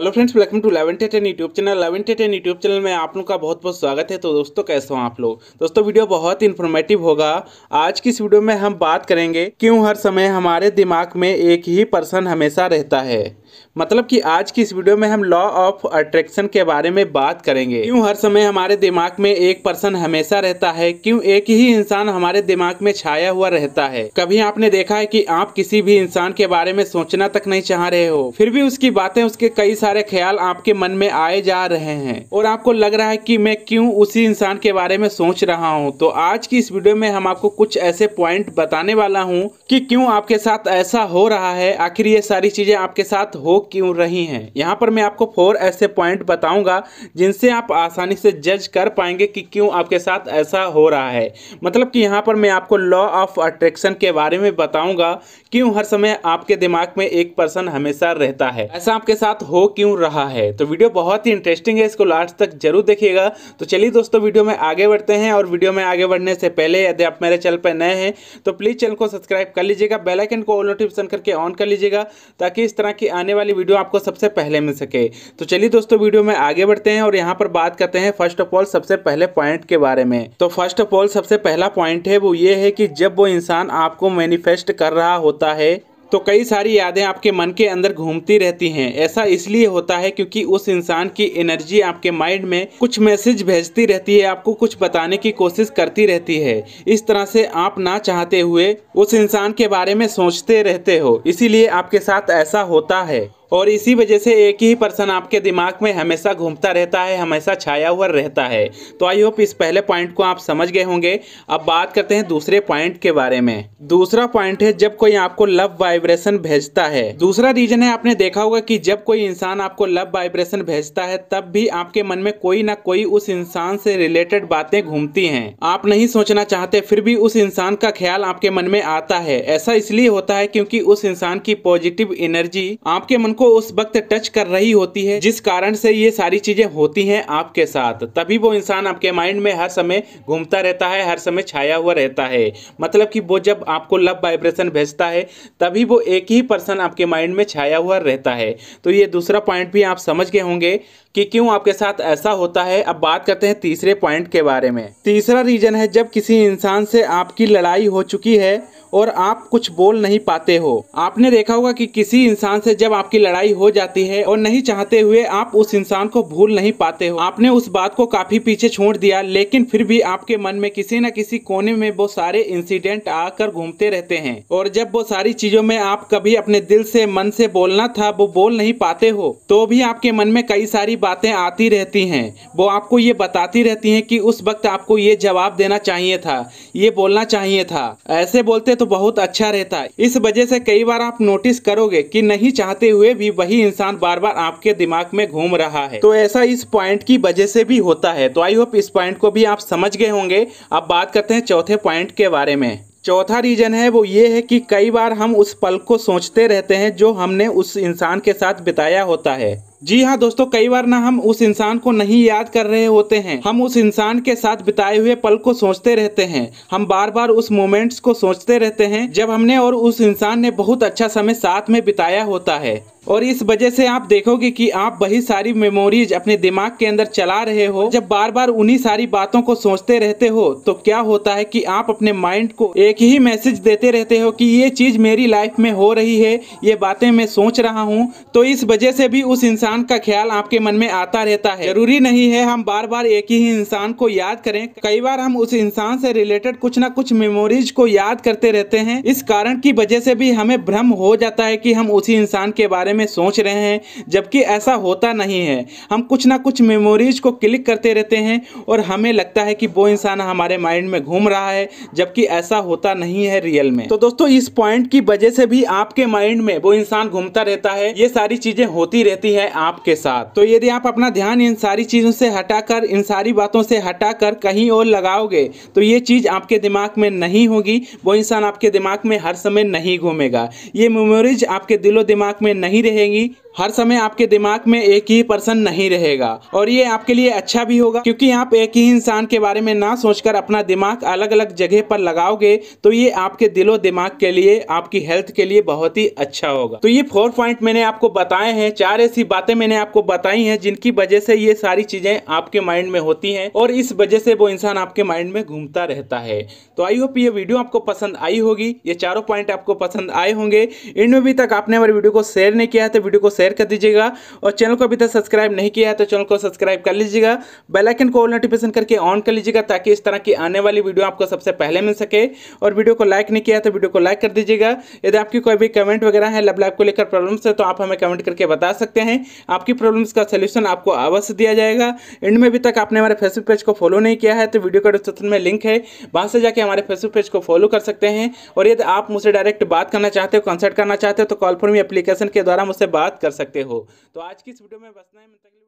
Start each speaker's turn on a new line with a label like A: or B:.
A: hello friends welcome to eleven ten YouTube channel eleven ten YouTube channel में आप लोग का बहुत बहुत स्वागत है तो दोस्तों कैसे हो आप लोग दोस्तों वीडियो बहुत इन्फॉर्मेटिव होगा आज की इस वीडियो में हम बात करेंगे क्यों हर समय हमारे दिमाग में एक ही पर्सन हमेशा रहता है मतलब कि आज की इस वीडियो में हम लॉ ऑफ अट्रैक्शन के बारे में बात करेंगे क्यों हर समय हमारे दिमाग में एक पर्सन हमेशा रहता है क्यों एक ही इंसान हमारे दिमाग में छाया हुआ रहता है कभी आपने देखा है कि आप किसी भी इंसान के बारे में सोचना तक नहीं चाह रहे हो फिर भी उसकी बातें उसके कई सारे ख्याल आपके मन में आए जा रहे हैं और आपको लग रहा है की मैं क्यूँ उसी इंसान के बारे में सोच रहा हूँ तो आज की इस वीडियो में हम आपको कुछ ऐसे पॉइंट बताने वाला हूँ की क्यूँ आपके साथ ऐसा हो रहा है आखिर ये सारी चीजें आपके साथ हो क्यों रही हैं यहाँ पर मैं आपको फोर ऐसे पॉइंट बताऊंगा जिनसे आप आसानी से जज कर पाएंगे कि क्यों आपके साथ ऐसा हो रहा है मतलब कि यहाँ पर मैं आपको लॉ ऑफ अट्रैक्शन के बारे में बताऊंगा क्यों हर समय आपके दिमाग में एक पर्सन हमेशा रहता है ऐसा आपके साथ हो क्यों रहा है तो वीडियो बहुत ही इंटरेस्टिंग है इसको लास्ट तक जरूर देखिएगा तो चलिए दोस्तों वीडियो में आगे बढ़ते हैं और वीडियो में आगे बढ़ने से पहले यदि आप मेरे चैनल पर नए हैं तो प्लीज़ चैनल को सब्सक्राइब कर लीजिएगा बेलाइकन को ऑल नोटिफिकेशन करके ऑन कर लीजिएगा ताकि इस तरह की आने वाली वीडियो आपको सबसे पहले मिल सके तो चलिए दोस्तों वीडियो में आगे बढ़ते हैं और यहाँ पर बात करते हैं फर्स्ट ऑफ ऑल सबसे पहले पॉइंट के बारे में तो फर्स्ट ऑफ ऑल सबसे पहला पॉइंट है वो ये है कि जब वो इंसान आपको मैनिफेस्ट कर रहा होता है तो कई सारी यादें आपके मन के अंदर घूमती रहती हैं ऐसा इसलिए होता है क्योंकि उस इंसान की एनर्जी आपके माइंड में कुछ मैसेज भेजती रहती है आपको कुछ बताने की कोशिश करती रहती है इस तरह से आप ना चाहते हुए उस इंसान के बारे में सोचते रहते हो इसीलिए आपके साथ ऐसा होता है और इसी वजह से एक ही पर्सन आपके दिमाग में हमेशा घूमता रहता है हमेशा छाया हुआ रहता है तो आई होप इस पहले पॉइंट को आप समझ गए होंगे अब बात करते हैं दूसरे पॉइंट के बारे में दूसरा पॉइंट है जब कोई आपको लव वाइब्रेशन भेजता है दूसरा रीजन है आपने देखा होगा कि जब कोई इंसान आपको लव वाइब्रेशन भेजता है तब भी आपके मन में कोई ना कोई उस इंसान से रिलेटेड बातें घूमती है आप नहीं सोचना चाहते फिर भी उस इंसान का ख्याल आपके मन में आता है ऐसा इसलिए होता है क्योंकि उस इंसान की पॉजिटिव एनर्जी आपके मन को उस वक्त टच कर रही होती है जिस कारण से ये सारी चीजें होती हैं आपके साथ तभी वो इंसान आपके माइंड में हर समय घूमता रहता है हर समय छाया हुआ रहता है मतलब कि वो जब आपको लव वाइब्रेशन भेजता है तभी वो एक ही पर्सन आपके माइंड में छाया हुआ रहता है तो ये दूसरा पॉइंट भी आप समझ गए होंगे कि क्यों आपके साथ ऐसा होता है अब बात करते हैं तीसरे पॉइंट के बारे में तीसरा रीजन है जब किसी इंसान से आपकी लड़ाई हो चुकी है और आप कुछ बोल नहीं पाते हो आपने देखा होगा कि किसी इंसान से जब आपकी लड़ाई हो जाती है और नहीं चाहते हुए आप उस इंसान को भूल नहीं पाते हो आपने उस बात को काफी पीछे छोड़ दिया लेकिन फिर भी आपके मन में किसी न किसी कोने में वो सारे इंसिडेंट आकर घूमते रहते हैं और जब वो सारी चीजों में आप कभी अपने दिल से मन से बोलना था वो बोल नहीं पाते हो तो भी आपके मन में कई सारी बातें आती रहती हैं वो आपको ये बताती रहती हैं कि उस वक्त आपको ये जवाब देना चाहिए था ये बोलना चाहिए था ऐसे बोलते तो बहुत अच्छा रहता है इस वजह से कई बार आप नोटिस करोगे कि नहीं चाहते हुए भी वही इंसान बार बार आपके दिमाग में घूम रहा है तो ऐसा इस पॉइंट की वजह से भी होता है तो आई होप इस पॉइंट को भी आप समझ गए होंगे अब बात करते हैं चौथे पॉइंट के बारे में चौथा रीजन है वो ये है कि कई बार हम उस पल को सोचते रहते हैं जो हमने उस इंसान के साथ बिताया होता है जी हाँ दोस्तों कई बार ना हम उस इंसान को नहीं याद कर रहे होते हैं हम उस इंसान के साथ बिताए हुए पल को सोचते रहते हैं हम बार बार उस मोमेंट्स को सोचते रहते हैं जब हमने और उस इंसान ने बहुत अच्छा समय साथ में बिताया होता है और इस वजह से आप देखोगे कि आप वही सारी मेमोरीज अपने दिमाग के अंदर चला रहे हो जब बार बार उन्हीं सारी बातों को सोचते रहते हो तो क्या होता है कि आप अपने माइंड को एक ही मैसेज देते रहते हो कि ये चीज़ मेरी लाइफ में हो रही है ये बातें मैं सोच रहा हूँ तो इस वजह से भी उस इंसान इंसान का ख्याल आपके मन में आता रहता है जरूरी नहीं है हम बार बार एक ही इंसान को याद करें कई बार हम उस इंसान से रिलेटेड कुछ ना कुछ मेमोरीज को याद करते रहते हैं इस कारण की वजह से भी हमें भ्रम हो जाता है कि हम उसी इंसान के बारे में सोच रहे हैं जबकि ऐसा होता नहीं है हम कुछ ना कुछ मेमोरीज को क्लिक करते रहते हैं और हमें लगता है कि वो इंसान हमारे माइंड में घूम रहा है जबकि ऐसा होता नहीं है रियल में तो दोस्तों इस पॉइंट की वजह से भी आपके माइंड में वो इंसान घूमता रहता है ये सारी चीजें होती रहती है आपके साथ तो यदि आप अपना ध्यान इन सारी चीज़ों से हटाकर इन सारी बातों से हटाकर कहीं और लगाओगे तो ये चीज़ आपके दिमाग में नहीं होगी वो इंसान आपके दिमाग में हर समय नहीं घूमेगा ये मेमोरीज आपके दिलो दिमाग में नहीं रहेगी हर समय आपके दिमाग में एक ही पर्सन नहीं रहेगा और ये आपके लिए अच्छा भी होगा क्योंकि आप एक ही इंसान के बारे में ना सोचकर अपना दिमाग अलग अलग जगह पर लगाओगे तो ये आपके दिलो दिमाग के लिए आपकी हेल्थ के लिए बहुत ही अच्छा होगा तो ये फोर पॉइंट मैंने आपको बताए हैं चार ऐसी बातें मैंने आपको बताई हैं जिनकी वजह से ये सारी चीजें आपके माइंड में होती है और इस वजह से वो इंसान आपके माइंड में घूमता रहता है तो आई होप ये वीडियो आपको पसंद आई होगी ये चारों पॉइंट आपको पसंद आए होंगे इनमें भी तक आपने हमारे वीडियो को शेयर नहीं किया है तो वीडियो को शेयर शेयर कर दीजिएगा और चैनल को अभी तक सब्सक्राइब नहीं किया है तो चैनल को सब्सक्राइब कर लीजिएगा बेलाइकन को ऑल नोटिफिकेशन करके ऑन कर लीजिएगा ताकि इस तरह की आने वाली वीडियो आपको सबसे पहले मिल सके और वीडियो को लाइक नहीं किया तो वीडियो को लाइक कर दीजिएगा यदि आपकी कोई भी कमेंट वगैरह है लव लाइफ को लेकर प्रॉब्लम्स है तो आप हमें कमेंट करके बता सकते हैं आपकी प्रॉब्लम्स का सोल्यूशन आपको अवश्य दिया जाएगा एंड में अभी तक आपने हमारे फेसबुक पेज को फॉलो नहीं किया है तो वीडियो का डिस्क्रिप्शन में लिंक है वहाँ से जाके हमारे फेसबुक पेज को फॉलो कर सकते हैं और यदि आप मुझसे डायरेक्ट बात करना चाहते हो कंसल्ट करना चाहते हो तो कॉल फॉर मी एप्लीकेशन के द्वारा मुझसे बात कर सकते हो तो आज की इस वीडियो में बसना है